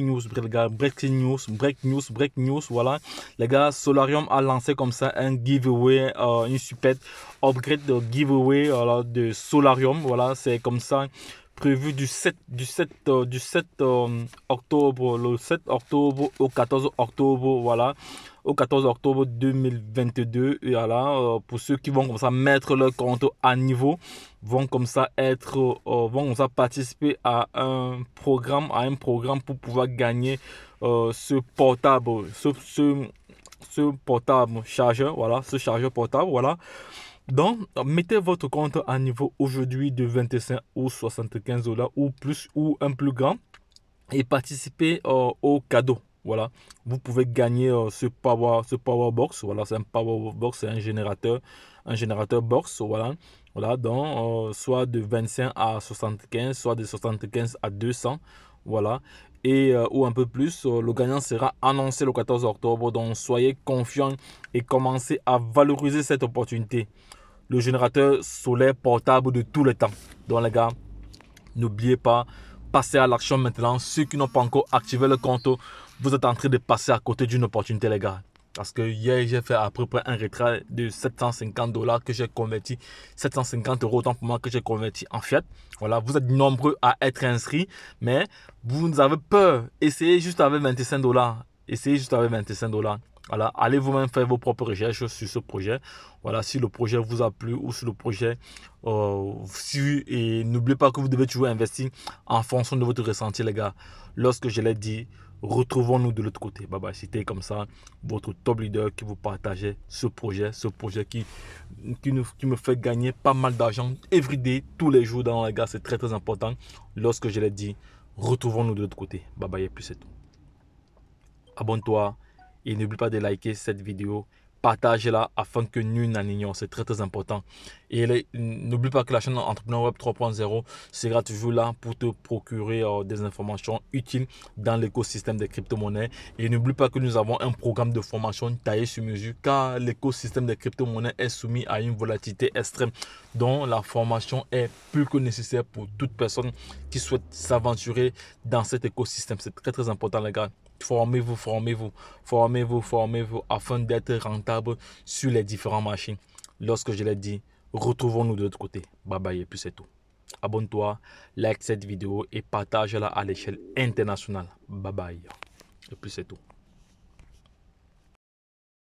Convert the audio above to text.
news, break news, break news, break news. Voilà. Les gars, Solarium a lancé comme ça un giveaway, euh, une super upgrade de giveaway de Solarium. Voilà, c'est comme ça prévu du 7, du 7, euh, du 7 euh, octobre, le 7 octobre au 14 octobre, voilà, au 14 octobre 2022. Et voilà, euh, pour ceux qui vont comme ça mettre leur compte à niveau, vont comme ça être, vont comme ça participer à un programme, à un programme pour pouvoir gagner ce portable, ce, ce, ce portable chargeur, voilà, ce chargeur portable, voilà. Donc, mettez votre compte à niveau aujourd'hui de 25 ou 75 dollars ou plus ou un plus grand et participez euh, au cadeau. Voilà, vous pouvez gagner euh, ce power, ce power box. Voilà, c'est un power box, c'est un générateur, un générateur box. Voilà, voilà, donc euh, soit de 25 à 75, soit de 75 à 200. Voilà, et ou un peu plus. le gagnant sera annoncé le 14 octobre. Donc soyez confiants et commencez à valoriser cette opportunité le générateur solaire portable de tout le temps. Donc les gars, n'oubliez pas, passez à l'action maintenant. Ceux qui n'ont pas encore activé le compte, vous êtes en train de passer à côté d'une opportunité les gars. Parce que hier, j'ai fait à peu près un retrait de 750 dollars que j'ai converti, 750 euros autant pour moi que j'ai converti en fiat. Voilà, vous êtes nombreux à être inscrits, mais vous avez peur. Essayez juste avec 25 dollars. Essayez juste avec 25 dollars. Alors, allez vous-même faire vos propres recherches sur ce projet. Voilà, si le projet vous a plu ou si le projet, euh, et n'oubliez pas que vous devez toujours investir en fonction de votre ressenti, les gars. Lorsque je l'ai dit, retrouvons-nous de l'autre côté. Bye bye, c'était comme ça votre top leader qui vous partageait ce projet, ce projet qui, qui, me fait gagner pas mal d'argent everyday, tous les jours dans les gars. C'est très très important. Lorsque je l'ai dit, retrouvons-nous de l'autre côté. Bye bye, et puis c'est tout. Abonne-toi et n'oublie pas de liker cette vidéo, partagez-la afin que nul n'en ignore. C'est très très important. Et n'oublie pas que la chaîne Entrepreneur Web 3.0 sera toujours là pour te procurer euh, des informations utiles dans l'écosystème des crypto-monnaies. Et n'oublie pas que nous avons un programme de formation taillé sur mesure car l'écosystème des crypto-monnaies est soumis à une volatilité extrême dont la formation est plus que nécessaire pour toute personne qui souhaite s'aventurer dans cet écosystème. C'est très très important les gars. Formez-vous, formez-vous, formez-vous, formez-vous afin d'être rentable sur les différents machines. Lorsque je l'ai dit, retrouvons-nous de l'autre côté. Bye bye et puis c'est tout. Abonne-toi, like cette vidéo et partage-la à l'échelle internationale. Bye bye. Et puis c'est tout.